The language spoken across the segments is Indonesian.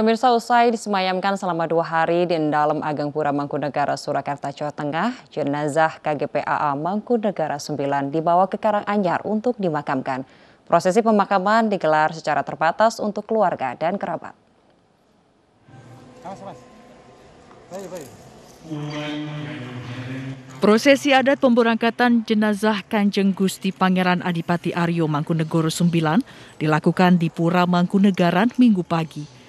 Pemirsa usai disemayamkan selama dua hari di dalam Ageng Pura Mangkunegara, Surakarta, Jawa Tengah, jenazah KGPAA Mangkunegara 9 dibawa ke Karanganyar untuk dimakamkan. Prosesi pemakaman digelar secara terbatas untuk keluarga dan kerabat. Prosesi adat pemberangkatan jenazah Kanjeng Gusti Pangeran Adipati Aryo Mangkunegoro 9 dilakukan di Pura Mangkunegaran Minggu pagi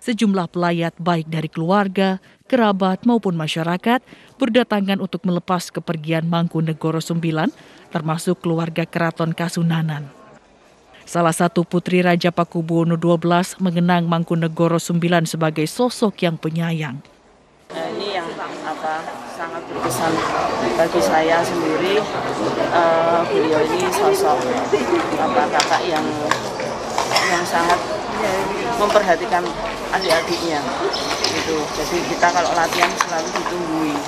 sejumlah pelayat baik dari keluarga, kerabat maupun masyarakat berdatangan untuk melepas kepergian Mangkunegoro Sembilan, termasuk keluarga keraton Kasunanan. Salah satu putri Raja Pakubuwono XII mengenang Mangkunegoro Sembilan sebagai sosok yang penyayang. Nah, ini yang apa sangat berkesan bagi saya sendiri. Uh, beliau ini sosok apa kakak yang yang sangat memperhatikan adik-adiknya gitu. Jadi kita kalau latihan selalu ditungguin.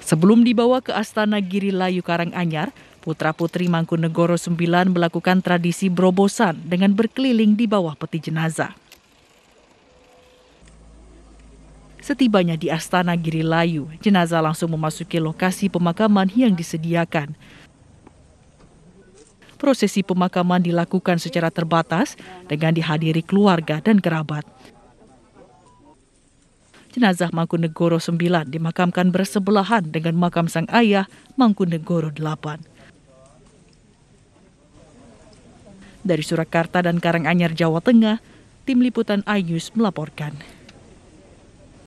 Sebelum dibawa ke Astana Giri Layu Karanganyar, putra-putri Mangkunegoro IX melakukan tradisi berobosan dengan berkeliling di bawah peti jenazah. Setibanya di Astana Giri Layu, jenazah langsung memasuki lokasi pemakaman yang disediakan prosesi pemakaman dilakukan secara terbatas dengan dihadiri keluarga dan kerabat. Jenazah Mangkunegoro 9 dimakamkan bersebelahan dengan makam sang ayah Mangkunegoro VIII. Dari Surakarta dan Karanganyar, Jawa Tengah, Tim Liputan Ayus melaporkan.